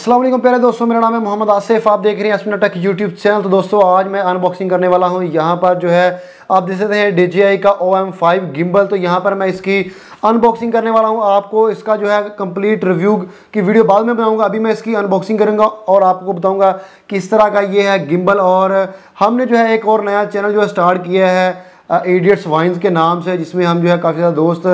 असलम प्यारे दोस्तों मेरा नाम है मोहम्मद आसिफ आप देख रहे हैं असमिन टक यूट्यूब चैनल तो दोस्तों आज मैं अनबॉक्सिंग करने वाला हूं यहां पर जो है आप देख सकते हैं डी का ओ एम फाइव गिम्बल तो यहां पर मैं इसकी अनबॉक्सिंग करने वाला हूं आपको इसका जो है कंप्लीट रिव्यू की वीडियो बाद में बनाऊंगा अभी मैं इसकी अनबॉक्सिंग करूँगा और आपको बताऊँगा किस तरह का ये है गिम्बल और हमने जो है एक और नया चैनल जो है स्टार्ट किया है एडियट्स वाइन्स के नाम से जिसमें हम जो है काफ़ी ज़्यादा दोस्त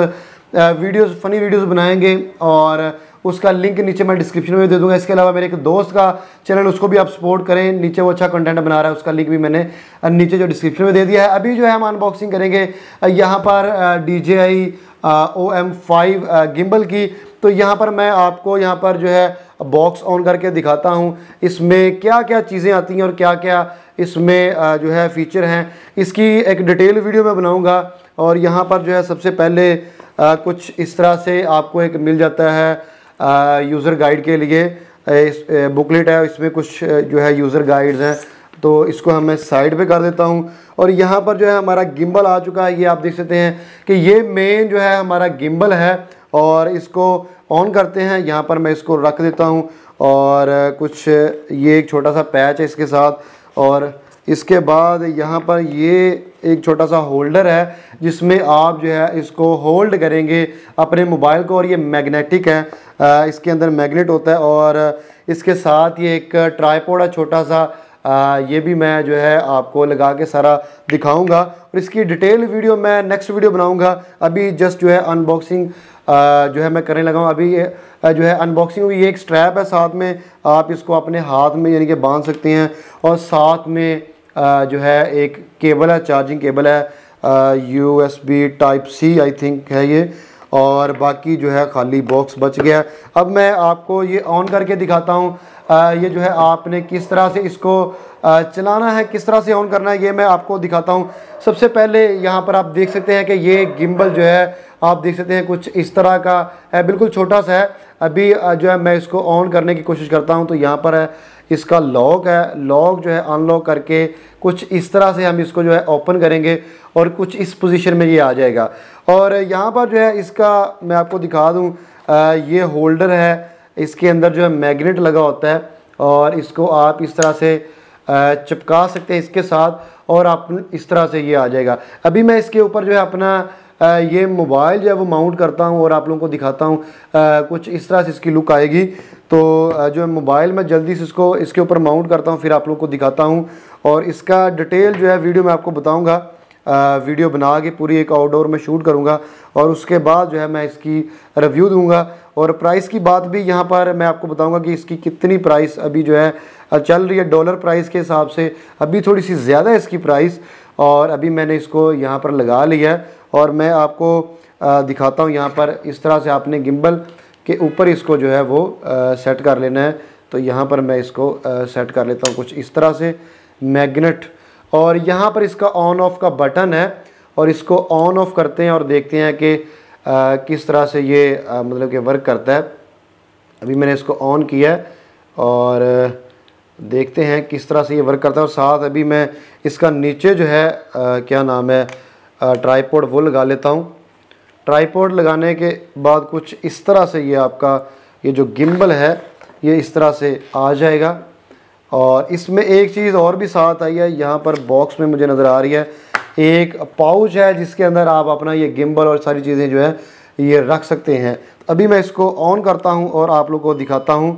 वीडियोस फनी वीडियोस बनाएंगे और उसका लिंक नीचे मैं डिस्क्रिप्शन में दे दूंगा इसके अलावा मेरे एक दोस्त का चैनल उसको भी आप सपोर्ट करें नीचे वो अच्छा कंटेंट बना रहा है उसका लिंक भी मैंने नीचे जो डिस्क्रिप्शन में दे दिया है अभी जो है हम अनबॉक्सिंग करेंगे यहाँ पर D J I O M five gimbal की तो यहाँ पर मैं आपको यहाँ पर जो है बॉक्स ऑन करके दिखाता हूँ इसमें क्या क्या चीज़ें आती हैं और क्या क्या इसमें जो है फीचर हैं इसकी एक डिटेल वीडियो मैं बनाऊँगा और यहाँ पर जो है सबसे पहले कुछ इस तरह से आपको एक मिल जाता है यूज़र गाइड के लिए इस बुकलेट है इसमें कुछ जो है यूज़र गाइड्स हैं तो इसको हम मैं साइड पे कर देता हूँ और यहाँ पर जो है हमारा गिम्बल आ चुका है ये आप देख सकते हैं कि ये मेन जो है हमारा गिम्बल है और इसको ऑन करते हैं यहाँ पर मैं इसको रख देता हूँ और कुछ ये एक छोटा सा पैच है इसके साथ और इसके बाद यहाँ पर ये एक छोटा सा होल्डर है जिसमें आप जो है इसको होल्ड करेंगे अपने मोबाइल को और ये मैग्नेटिक है इसके अंदर मैग्नेट होता है और इसके साथ ये एक ट्राईपोड है छोटा सा आ, ये भी मैं जो है आपको लगा के सारा दिखाऊंगा और इसकी डिटेल वीडियो मैं नेक्स्ट वीडियो बनाऊंगा अभी जस्ट जो है अनबॉक्सिंग जो है मैं करने लगा हूँ अभी ये जो है अनबॉक्सिंग हुई ये एक स्ट्रैप है साथ में आप इसको अपने हाथ में यानी कि बांध सकते हैं और साथ में जो है एक केबल है चार्जिंग केबल है U S B type C I think है ये और बाकी जो है खाली बॉक्स बच गया अब मैं आपको ये ऑन करके दिखाता हूँ ये जो है आपने किस तरह से इसको चलाना है किस तरह से ऑन करना है ये मैं आपको दिखाता हूँ सबसे पहले यहाँ पर आप देख सकते हैं कि ये गिम्बल जो है आप देख सकते हैं कुछ इस तरह का है बिल्कुल छोटा सा है अभी जो है मैं इसको ऑन करने की कोशिश करता हूँ तो यहाँ पर है इसका लॉक है लॉक जो है अनलॉक करके कुछ इस तरह से हम इसको जो है ओपन करेंगे और कुछ इस पोजीशन में ये आ जाएगा और यहाँ पर जो है इसका मैं आपको दिखा दूँ ये होल्डर है इसके अंदर जो है मैग्नेट लगा होता है और इसको आप इस तरह से चिपका सकते हैं इसके साथ और आप इस तरह से ये आ जाएगा अभी मैं इसके ऊपर जो है अपना ये मोबाइल जो है वो माउंट करता हूँ और आप लोगों को दिखाता हूँ कुछ इस तरह से इसकी लुक आएगी तो जो है मोबाइल में जल्दी से इसको इसके ऊपर माउंट करता हूँ फिर आप लोग को दिखाता हूँ और इसका डिटेल जो है वीडियो मैं आपको बताऊँगा वीडियो बना के पूरी एक आउटडोर में शूट करूँगा और उसके बाद जो है मैं इसकी रिव्यू दूँगा और प्राइस की बात भी यहाँ पर मैं आपको बताऊँगा कि इसकी कितनी प्राइस अभी जो है चल रही है डॉलर प्राइस के हिसाब से अभी थोड़ी सी ज़्यादा है इसकी प्राइस और अभी मैंने इसको यहाँ पर लगा लिया है और मैं आपको दिखाता हूँ यहाँ पर इस तरह से आपने गिम्बल के ऊपर इसको जो है वो आ, सेट कर लेना है तो यहाँ पर मैं इसको आ, सेट कर लेता हूँ कुछ इस तरह से मैग्नेट और यहाँ पर इसका ऑन ऑफ का बटन है और इसको ऑन ऑफ करते हैं और देखते हैं कि आ, किस तरह से ये आ, मतलब कि वर्क करता है अभी मैंने इसको ऑन किया है और देखते हैं किस तरह से ये वर्क करता है और साथ अभी मैं इसका नीचे जो है आ, क्या नाम है ट्राईपोड वो लगा लेता हूँ ट्राईपोड लगाने के बाद कुछ इस तरह से ये आपका ये जो गिम्बल है ये इस तरह से आ जाएगा और इसमें एक चीज़ और भी साथ आई है यहाँ पर बॉक्स में मुझे नज़र आ रही है एक पाउच है जिसके अंदर आप अपना ये गिम्बल और सारी चीज़ें जो है ये रख सकते हैं अभी मैं इसको ऑन करता हूँ और आप लोग को दिखाता हूँ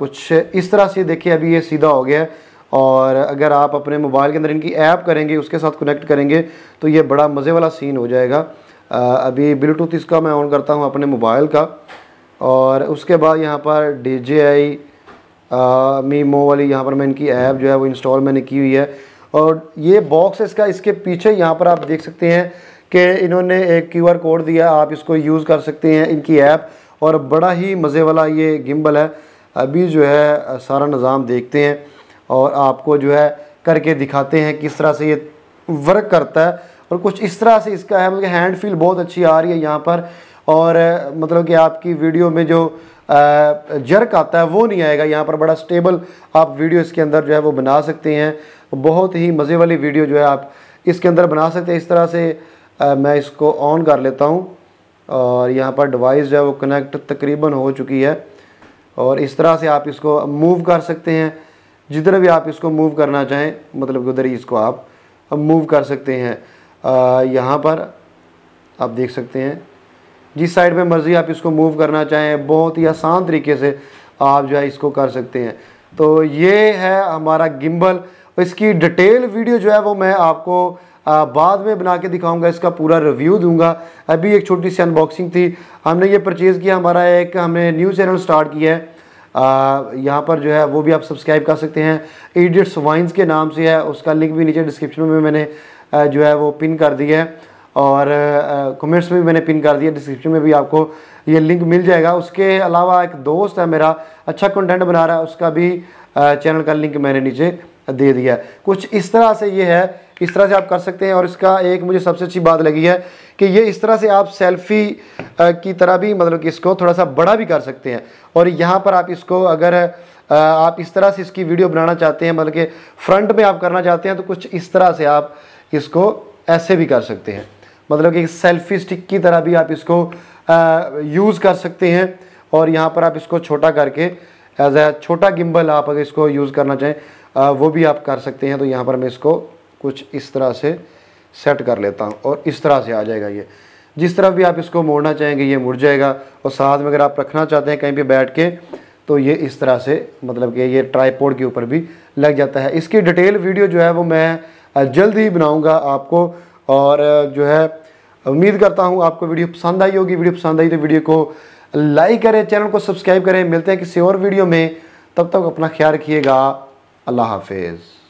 कुछ इस तरह से देखिए अभी ये सीधा हो गया है और अगर आप अपने मोबाइल के अंदर इनकी ऐप करेंगे उसके साथ कनेक्ट करेंगे तो ये बड़ा मज़े वाला सीन हो जाएगा अभी ब्लूटूथ इसका मैं ऑन करता हूँ अपने मोबाइल का और उसके बाद यहाँ पर डी जे आई मी मो वाली यहाँ पर मैं इनकी ऐप जो है वो इंस्टॉल मैंने की हुई है और ये बॉक्स इसका इसके पीछे यहाँ पर आप देख सकते हैं कि इन्होंने एक क्यू आर कोड दिया आप इसको यूज़ कर सकते हैं इनकी ऐप और बड़ा ही मज़े वाला ये गिम्बल है अभी जो है सारा निज़ाम देखते हैं और आपको जो है करके दिखाते हैं किस तरह से ये वर्क करता है और कुछ इस तरह से इसका है मतलब हैंड फील बहुत अच्छी आ रही है यहाँ पर और मतलब कि आपकी वीडियो में जो जर्क आता है वो नहीं आएगा यहाँ पर बड़ा स्टेबल आप वीडियो इसके अंदर जो है वो बना सकते हैं बहुत ही मज़े वाली वीडियो जो है आप इसके अंदर बना सकते हैं इस तरह से आ, मैं इसको ऑन कर लेता हूँ और यहाँ पर डिवाइस जो है वो कनेक्ट तकरीबन हो चुकी है और इस तरह से आप इसको मूव कर सकते हैं जिधर भी आप इसको मूव करना चाहें मतलब उधर ही इसको आप मूव कर सकते हैं यहाँ पर आप देख सकते हैं जिस साइड में मर्ज़ी आप इसको मूव करना चाहें बहुत ही आसान तरीके से आप जो है इसको कर सकते हैं तो ये है हमारा गिम्बल इसकी डिटेल वीडियो जो है वो मैं आपको आ, बाद में बना के दिखाऊंगा इसका पूरा रिव्यू दूंगा अभी एक छोटी सी अनबॉक्सिंग थी हमने ये परचेज़ किया हमारा एक हमने न्यू चैनल स्टार्ट किया है यहाँ पर जो है वो भी आप सब्सक्राइब कर सकते हैं एडियट्स वाइन्स के नाम से है उसका लिंक भी नीचे डिस्क्रिप्शन में मैंने जो है वो पिन कर दी है और कमेंट्स में भी मैंने पिन कर दिया डिस्क्रिप्शन में भी आपको ये लिंक मिल जाएगा उसके अलावा एक दोस्त है मेरा अच्छा कंटेंट बना रहा है उसका भी चैनल का लिंक मैंने नीचे दे दिया है कुछ इस तरह से ये है इस तरह से आप कर सकते हैं और इसका एक मुझे सबसे अच्छी बात लगी है कि ये इस तरह से आप सेल्फी की तरह भी मतलब कि इसको थोड़ा सा बड़ा भी कर सकते हैं और यहाँ पर आप इसको अगर आप इस तरह से इसकी वीडियो बनाना चाहते हैं मतलब कि फ्रंट में आप करना चाहते हैं तो कुछ इस तरह से आप इसको ऐसे भी कर सकते हैं मतलब कि सेल्फी स्टिक की तरह भी आप इसको यूज़ कर सकते हैं और यहाँ पर आप इसको छोटा करके एज ए छोटा गिम्बल आप अगर इसको यूज़ करना चाहें आ, वो भी आप कर सकते हैं तो यहाँ पर मैं इसको कुछ इस तरह से सेट कर लेता हूँ और इस तरह से आ जाएगा ये जिस तरफ भी आप इसको मोड़ना चाहेंगे ये मुड़ जाएगा और साथ में अगर आप रखना चाहते हैं कहीं पर बैठ के तो ये इस तरह से मतलब कि ये ट्राईपोर्ड के ऊपर भी लग जाता है इसकी डिटेल वीडियो जो है वो मैं जल्द ही बनाऊँगा आपको और जो है उम्मीद करता हूँ आपको वीडियो पसंद आई होगी वीडियो पसंद आई तो वीडियो को लाइक करें चैनल को सब्सक्राइब करें मिलते हैं किसी और वीडियो में तब तक अपना ख्याल रखिएगा अल्लाह हाफिज़